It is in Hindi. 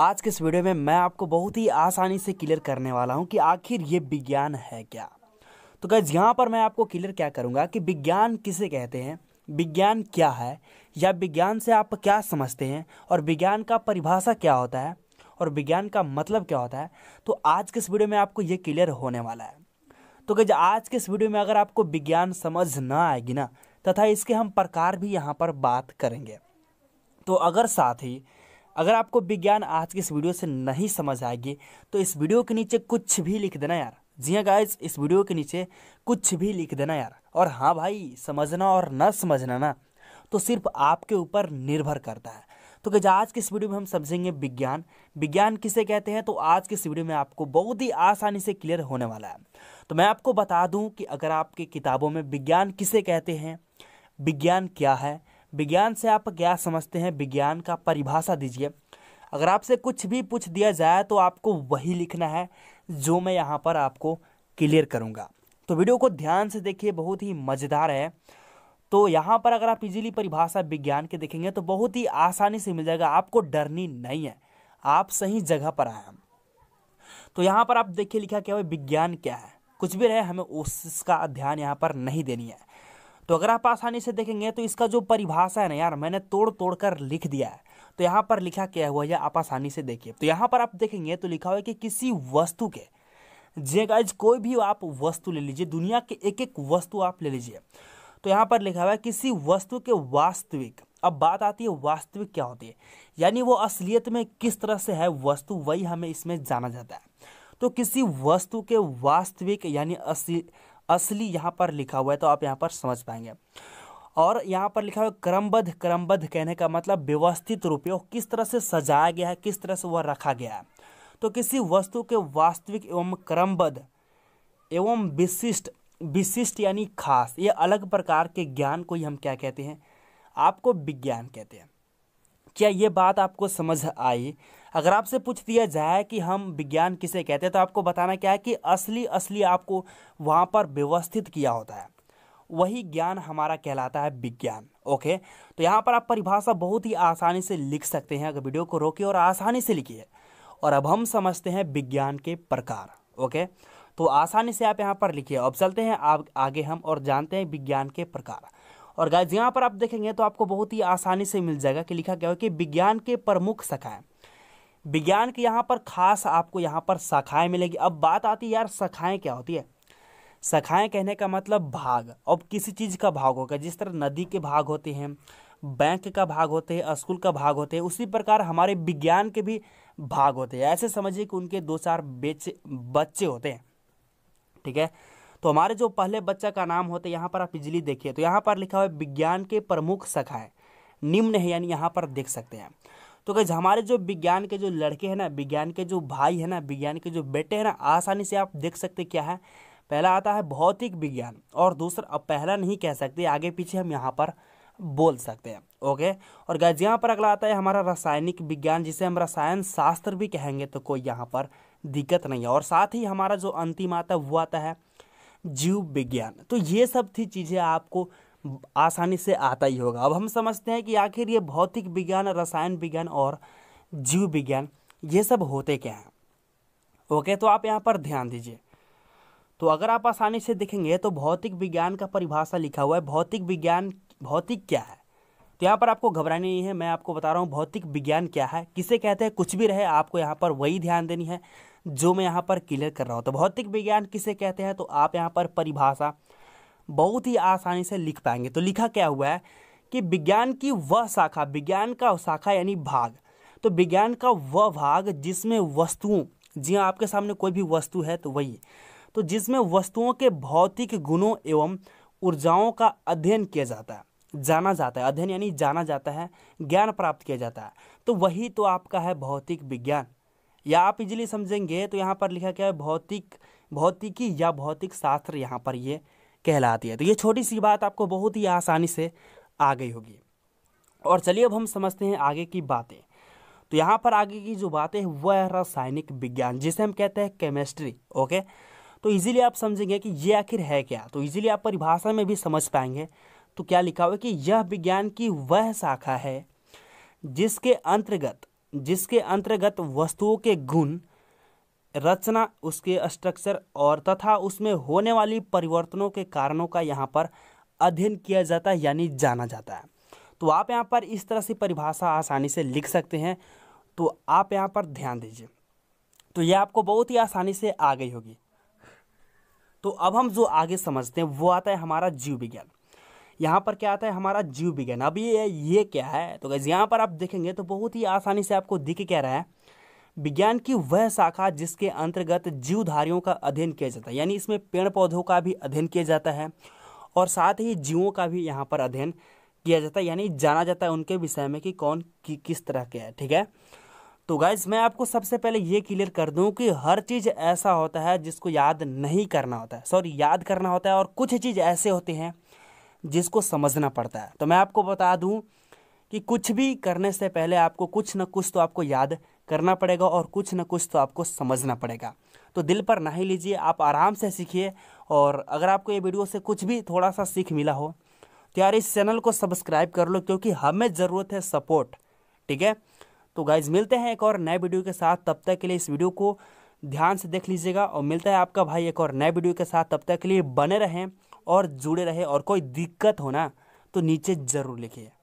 आज के इस वीडियो में मैं आपको बहुत ही आसानी से क्लियर करने वाला हूँ कि आखिर ये विज्ञान है क्या तो गैज यहाँ पर मैं आपको क्लियर क्या करूँगा कि विज्ञान किसे कहते हैं विज्ञान क्या है या विज्ञान से आप क्या समझते हैं और विज्ञान का परिभाषा क्या होता है और विज्ञान का मतलब क्या होता है तो आज के इस वीडियो में आपको ये क्लियर होने वाला है तो गैज आज के इस वीडियो में अगर आपको विज्ञान समझ ना आएगी ना तथा इसके हम प्रकार भी यहाँ पर बात करेंगे तो अगर साथ ही अगर आपको विज्ञान आज की इस वीडियो से नहीं समझ आएगी तो इस वीडियो के नीचे कुछ भी लिख देना यार जी हाँ गाइज इस वीडियो के नीचे कुछ भी लिख देना यार और हाँ भाई समझना और न समझना ना तो सिर्फ आपके ऊपर निर्भर करता है तो क्या आज की इस वीडियो में हम समझेंगे विज्ञान विज्ञान किसे कहते हैं तो आज के इस वीडियो में आपको बहुत ही आसानी से क्लियर होने वाला है तो मैं आपको बता दूं कि अगर आपकी किताबों में विज्ञान किसे कहते हैं विज्ञान क्या है विज्ञान से आप क्या समझते हैं विज्ञान का परिभाषा दीजिए अगर आपसे कुछ भी पूछ दिया जाए तो आपको वही लिखना है जो मैं यहाँ पर आपको क्लियर करूँगा तो वीडियो को ध्यान से देखिए बहुत ही मज़ेदार है तो यहाँ पर अगर आप इजीली परिभाषा विज्ञान के देखेंगे तो बहुत ही आसानी से मिल जाएगा आपको डरनी नहीं है आप सही जगह पर आए हम तो यहाँ पर आप देखिए लिखा क्या विज्ञान क्या है कुछ भी रहे हमें उसका ध्यान यहाँ पर नहीं देनी है तो अगर आप आसानी से देखेंगे तो इसका जो परिभाषा है ना यार मैंने तोड़ तोड़ कर लिख दिया है तो यहाँ पर लिखा क्या हुआ है आप आसानी से देखिए तो यहाँ पर आप देखेंगे तो लिखा हुआ है कि किसी वस्तु के जे गाइज कोई भी आप वस्तु ले लीजिए दुनिया के एक एक वस्तु आप ले लीजिए तो यहाँ पर लिखा हुआ है किसी वस्तु के वास्तविक अब बात आती है वास्तविक क्या होती है यानी वो असलियत में किस तरह से है वस्तु वही हमें इसमें जाना जाता है तो किसी वस्तु के वास्तविक यानी असली असली यहाँ पर लिखा हुआ है तो आप यहाँ पर समझ पाएंगे और यहाँ पर लिखा हुआ है क्रमबद्ध क्रमबद्ध कहने का मतलब व्यवस्थित रूप किस तरह से सजाया गया है किस तरह से वह रखा गया है तो किसी वस्तु के वास्तविक एवं क्रमबद्ध एवं विशिष्ट विशिष्ट यानी खास ये अलग प्रकार के ज्ञान को ही हम क्या कहते हैं आपको विज्ञान कहते हैं क्या ये बात आपको समझ आई अगर आपसे पूछ दिया जाए कि हम विज्ञान किसे कहते हैं तो आपको बताना क्या है कि असली असली आपको वहाँ पर व्यवस्थित किया होता है वही ज्ञान हमारा कहलाता है विज्ञान ओके तो यहाँ पर आप परिभाषा बहुत ही आसानी से लिख सकते हैं अगर वीडियो को रोके और आसानी से लिखिए और अब हम समझते हैं विज्ञान के प्रकार ओके तो आसानी से आप यहाँ पर लिखिए अब चलते हैं आप आगे हम और जानते हैं विज्ञान के प्रकार और गाइज यहाँ पर आप देखेंगे तो आपको बहुत ही आसानी से मिल जाएगा कि लिखा गया हो कि विज्ञान के प्रमुख शाखाएं विज्ञान के यहाँ पर खास आपको यहाँ पर शाखाएं मिलेगी अब बात आती है यार शाखाएं क्या होती है शाखाएं कहने का मतलब भाग अब किसी चीज़ का भाग होगा जिस तरह नदी के भाग होते हैं बैंक का भाग होते हैं स्कूल का भाग होते हैं उसी प्रकार हमारे विज्ञान के भी भाग होते हैं ऐसे समझिए कि उनके दो चार बेचे बच्चे होते हैं ठीक है तो हमारे जो पहले बच्चा का नाम होता है यहाँ पर आप बिजली देखिए तो यहाँ पर लिखा हुआ है विज्ञान के प्रमुख शाखाएं निम्न है यानी यहाँ पर देख सकते हैं तो गज हमारे जो विज्ञान के जो लड़के हैं ना विज्ञान के जो भाई हैं ना विज्ञान के जो बेटे हैं ना आसानी से आप देख सकते क्या है पहला आता है भौतिक विज्ञान और दूसरा अब पहला नहीं कह सकते आगे पीछे हम यहाँ पर बोल सकते हैं ओके और गैज यहाँ पर अगला आता है हमारा रासायनिक विज्ञान जिसे हम रसायन शास्त्र भी कहेंगे तो कोई यहाँ पर दिक्कत नहीं है और साथ ही हमारा जो अंतिम आता है वो आता है जीव विज्ञान तो ये सब थी चीज़ें आपको आसानी से आता ही होगा अब हम समझते हैं कि आखिर ये भौतिक विज्ञान रसायन विज्ञान और जीव विज्ञान ये सब होते क्या हैं ओके तो आप यहाँ पर ध्यान दीजिए तो अगर आप आसानी से देखेंगे तो भौतिक विज्ञान का परिभाषा लिखा हुआ है भौतिक विज्ञान भौतिक क्या है तो यहाँ पर आपको घबराने नहीं है मैं आपको बता रहा हूँ भौतिक विज्ञान क्या है किसे कहते हैं कुछ भी रहे आपको यहाँ पर वही ध्यान देनी है जो मैं यहाँ पर क्लियर कर रहा हूँ तो भौतिक विज्ञान किसे कहते हैं तो आप यहाँ पर परिभाषा बहुत ही आसानी से लिख पाएंगे तो लिखा क्या हुआ है कि विज्ञान की वह शाखा विज्ञान का शाखा यानी भाग तो विज्ञान का वह भाग जिसमें वस्तुओं जी हाँ आपके सामने कोई भी वस्तु है तो वही तो जिसमें वस्तुओं के भौतिक गुणों एवं ऊर्जाओं का अध्ययन किया जाता है जाना जाता है अध्ययन यानी जाना जाता है ज्ञान प्राप्त किया जाता है तो वही तो आपका है भौतिक विज्ञान या आप इजीली समझेंगे तो यहाँ पर लिखा क्या है भौतिक भौतिकी या भौतिक शास्त्र यहाँ पर ये कहलाती है तो ये छोटी सी बात आपको बहुत ही आसानी से आ गई होगी और चलिए अब हम समझते हैं आगे की बातें तो यहाँ पर आगे की जो बातें हैं वह रासायनिक विज्ञान जिसे हम कहते हैं केमिस्ट्री ओके तो इजीली आप समझेंगे कि ये आखिर है क्या तो इजीली आप परिभाषा में भी समझ पाएंगे तो क्या लिखा हुआ है कि यह विज्ञान की वह शाखा है जिसके अंतर्गत जिसके अंतर्गत वस्तुओं के गुण रचना उसके स्ट्रक्चर और तथा उसमें होने वाली परिवर्तनों के कारणों का यहाँ पर अध्ययन किया जाता है यानी जाना जाता है तो आप यहाँ पर इस तरह से परिभाषा आसानी से लिख सकते हैं तो आप यहाँ पर ध्यान दीजिए तो यह आपको बहुत ही आसानी से आ गई होगी तो अब हम जो आगे समझते हैं वो आता है हमारा जीव विज्ञान यहाँ पर क्या आता है हमारा जीव विज्ञान अब ये ये क्या है तो गैस यहाँ पर आप देखेंगे तो बहुत ही आसानी से आपको दिख क्या रहा है विज्ञान की वह शाखा जिसके अंतर्गत जीवधारियों का अध्ययन किया जाता है यानी इसमें पेड़ पौधों का भी अध्ययन किया जाता है और साथ ही जीवों का भी यहाँ पर अध्ययन किया जाता है यानी जाना जाता है उनके विषय में कि कौन कि, किस तरह के है ठीक है तो गाइज मैं आपको सबसे पहले ये क्लियर कर दूं कि हर चीज़ ऐसा होता है जिसको याद नहीं करना होता है सॉरी याद करना होता है और कुछ चीज़ ऐसे होते हैं जिसको समझना पड़ता है तो मैं आपको बता दूं कि कुछ भी करने से पहले आपको कुछ ना कुछ तो आपको याद करना पड़ेगा और कुछ ना कुछ तो आपको समझना पड़ेगा तो दिल पर ना ही लीजिए आप आराम से सीखिए और अगर आपको ये वीडियो से कुछ भी थोड़ा सा सीख मिला हो तो यार इस चैनल को सब्सक्राइब कर लो क्योंकि हमें ज़रूरत है सपोर्ट ठीक है तो गाइज मिलते हैं एक और नए वीडियो के साथ तब तक के लिए इस वीडियो को ध्यान से देख लीजिएगा और मिलता है आपका भाई एक और नए वीडियो के साथ तब तक के लिए बने रहें और जुड़े रहे और कोई दिक्कत हो ना तो नीचे ज़रूर लिखिए